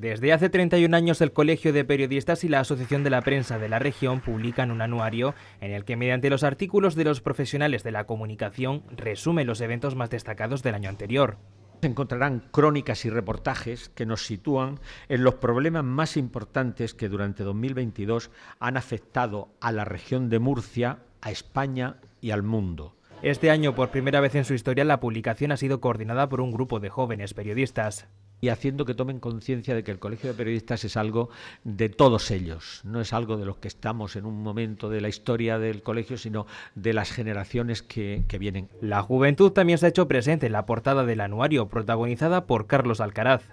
Desde hace 31 años el Colegio de Periodistas y la Asociación de la Prensa de la región publican un anuario en el que mediante los artículos de los profesionales de la comunicación resume los eventos más destacados del año anterior. Se Encontrarán crónicas y reportajes que nos sitúan en los problemas más importantes que durante 2022 han afectado a la región de Murcia, a España y al mundo. Este año, por primera vez en su historia, la publicación ha sido coordinada por un grupo de jóvenes periodistas y haciendo que tomen conciencia de que el Colegio de Periodistas es algo de todos ellos, no es algo de los que estamos en un momento de la historia del colegio, sino de las generaciones que, que vienen. La juventud también se ha hecho presente en la portada del anuario, protagonizada por Carlos Alcaraz.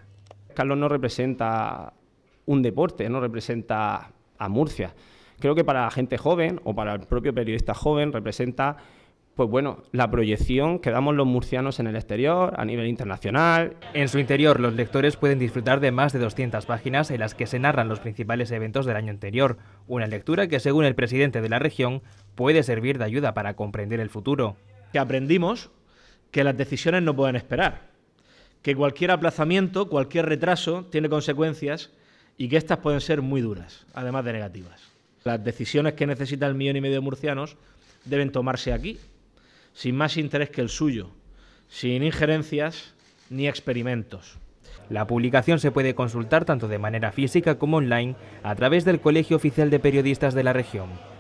Carlos no representa un deporte, no representa a Murcia. Creo que para la gente joven o para el propio periodista joven representa pues bueno, la proyección que damos los murcianos en el exterior, a nivel internacional. En su interior, los lectores pueden disfrutar de más de 200 páginas en las que se narran los principales eventos del año anterior, una lectura que, según el presidente de la región, puede servir de ayuda para comprender el futuro. Que aprendimos que las decisiones no pueden esperar, que cualquier aplazamiento, cualquier retraso tiene consecuencias y que estas pueden ser muy duras, además de negativas. Las decisiones que necesita el millón y medio de murcianos deben tomarse aquí, sin más interés que el suyo, sin injerencias ni experimentos. La publicación se puede consultar tanto de manera física como online a través del Colegio Oficial de Periodistas de la región.